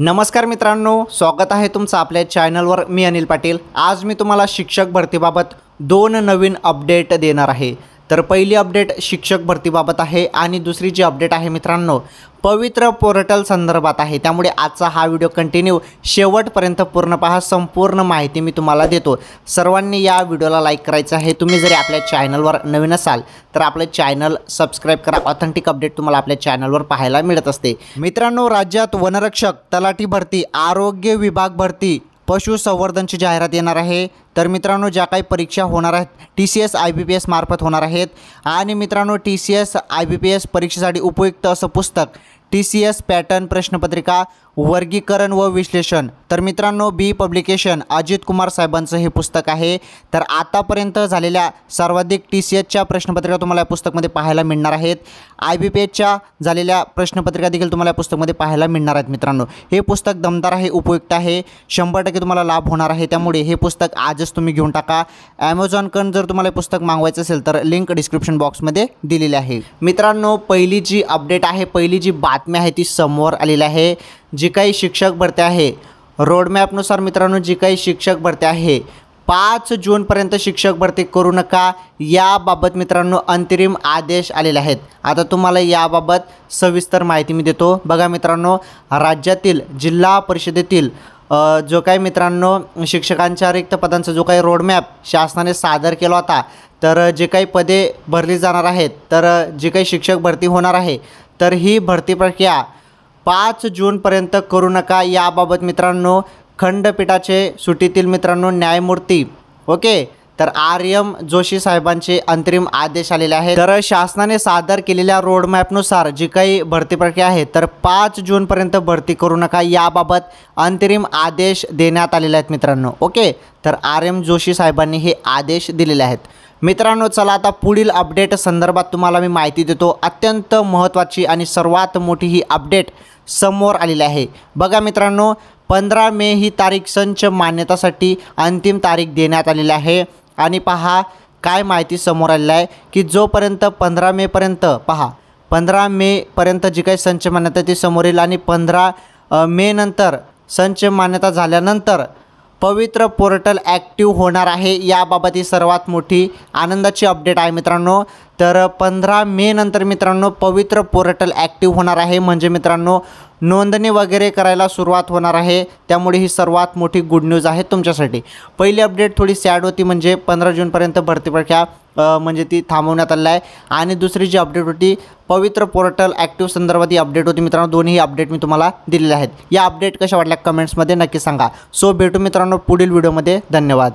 नमस्कार मित्रांनो स्वागत आहे तुमचं आपल्या चॅनलवर मी अनिल पाटील आज मी तुम्हाला शिक्षक भरतीबाबत दोन नवीन अपडेट देणार आहे तर पहिली अपडेट शिक्षक भरतीबाबत आहे आणि दुसरी जी अपडेट आहे मित्रांनो पवित्र पोर्टल संदर्भात आहे त्यामुळे आजचा हा व्हिडिओ कंटिन्यू शेवटपर्यंत पूर्ण पहा संपूर्ण माहिती मी तुम्हाला देतो सर्वांनी या व्हिडिओला लाईक करायचं आहे तुम्ही जरी आपल्या चॅनलवर नवीन असाल तर आपलं चॅनल सबस्क्राईब करा ऑथेंटिक अपडेट तुम्हाला आपल्या चॅनलवर पाहायला मिळत असते मित्रांनो राज्यात वनरक्षक तलाठी भरती आरोग्य विभाग भरती पशुसंवर्धनची जाहिरात येणार आहे तर मित्रांनो ज्या काही परीक्षा होणार आहेत T C S I B P S मार्फत होणार आहेत आणि मित्रांनो T C S I B P S परीक्षेसाठी उपयुक्त असं पुस्तक टी सी एस पॅटर्न प्रश्नपत्रिका वर्गीकरण व विश्लेषण तर मित्रांनो बी पब्लिकेशन अजित कुमार साहेबांचं हे पुस्तक आहे तर आतापर्यंत झालेल्या सर्वाधिक टी सी एसच्या प्रश्नपत्रिका तुम्हाला या पुस्तकमध्ये पाहायला मिळणार आहेत आय बी पी एसच्या झालेल्या प्रश्नपत्रिका देखील तुम्हाला या पुस्तकमध्ये पाहायला मिळणार आहेत मित्रांनो हे पुस्तक दमदार आहे उपयुक्त आहे शंभर टक्के तुम्हाला लाभ होणार आहे त्यामुळे हे पुस्तक आज चार्जेस तुम्ही घेऊन टाका ॲमेझॉनकडून जर तुम्हाला पुस्तक मागवायचं असेल तर लिंक डिस्क्रिप्शन बॉक्समध्ये दिलेली आहे मित्रांनो पहिली जी अपडेट आहे पहिली जी बातमी आहे ती समोर आलेली आहे जी काही शिक्षक भरते आहे रोडमॅपनुसार मित्रांनो जी काही शिक्षक भरते आहे पाच जूनपर्यंत शिक्षक भरती करू नका याबाबत मित्रांनो अंतरिम आदेश आलेले आहेत आता तुम्हाला याबाबत सविस्तर माहिती मी देतो बघा मित्रांनो राज्यातील जिल्हा परिषदेतील जो काही मित्रांनो शिक्षकांच्या रिक्त पदांचा जो काही रोडमॅप शासनाने सादर केला होता तर जे काही पदे भरली जाणार आहेत तर जे काही शिक्षक भरती होणार आहे तर ही भरती प्रक्रिया पाच जूनपर्यंत करू नका याबाबत मित्रांनो खंडपीठाचे सुटीतील मित्रांनो न्यायमूर्ती ओके तर आर एम जोशी साहेबांचे अंतरिम आदेश आलेले आहेत तर शासनाने सादर केलेल्या रोडमॅपनुसार जी काही भरती प्रक्रिया आहे तर पाच जूनपर्यंत भरती करू नका याबाबत अंतरिम आदेश देण्यात आलेले आहेत मित्रांनो ओके तर आर एम जोशी साहेबांनी हे आदेश दिलेले आहेत मित्रांनो चला आता पुढील अपडेट संदर्भात तुम्हाला मी माहिती देतो अत्यंत महत्त्वाची आणि सर्वात मोठी ही अपडेट समोर आलेली आहे बघा मित्रांनो पंधरा मे ही तारीख संच मान्यतासाठी अंतिम तारीख देण्यात आलेली आहे आणि पहा काय माहिती समोर आलेलं आहे की जोपर्यंत पंधरा मेपर्यंत पहा पंधरा मेपर्यंत जी काही संच मान्यता ती समोर येईल आणि पंधरा मेनंतर संच मान्यता झाल्यानंतर पवित्र पोर्टल ॲक्टिव्ह होणार आहे ही सर्वात मोठी आनंदाची अपडेट आहे मित्रांनो तर पंधरा मे नंतर मित्रांनो पवित्र पोर्टल ॲक्टिव्ह होणार आहे म्हणजे मित्रांनो नोंदणी वगैरे करायला सुरुवात होणार आहे त्यामुळे ही सर्वात मोठी गुड न्यूज आहे तुमच्यासाठी पहिली अपडेट थोडी सॅड होती म्हणजे पंधरा जूनपर्यंत भरती परीक्षा म्हणजे ती थांबवण्यात आलेला आहे आणि दुसरी जी अपडेट होती पवित्र पोर्टल ॲक्टिव्ह संदर्भात ही अपडेट होती मित्रांनो दोन्ही अपडेट मी तुम्हाला दिलेले आहेत या अपडेट कशा वाटल्या कमेंट्समध्ये नक्की सांगा सो भेटू मित्रांनो पुढील व्हिडिओमध्ये धन्यवाद